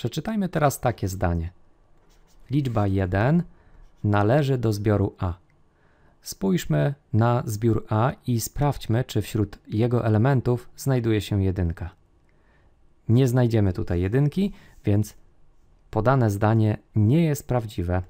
Przeczytajmy teraz takie zdanie. Liczba 1 należy do zbioru A. Spójrzmy na zbiór A i sprawdźmy, czy wśród jego elementów znajduje się jedynka. Nie znajdziemy tutaj jedynki, więc podane zdanie nie jest prawdziwe.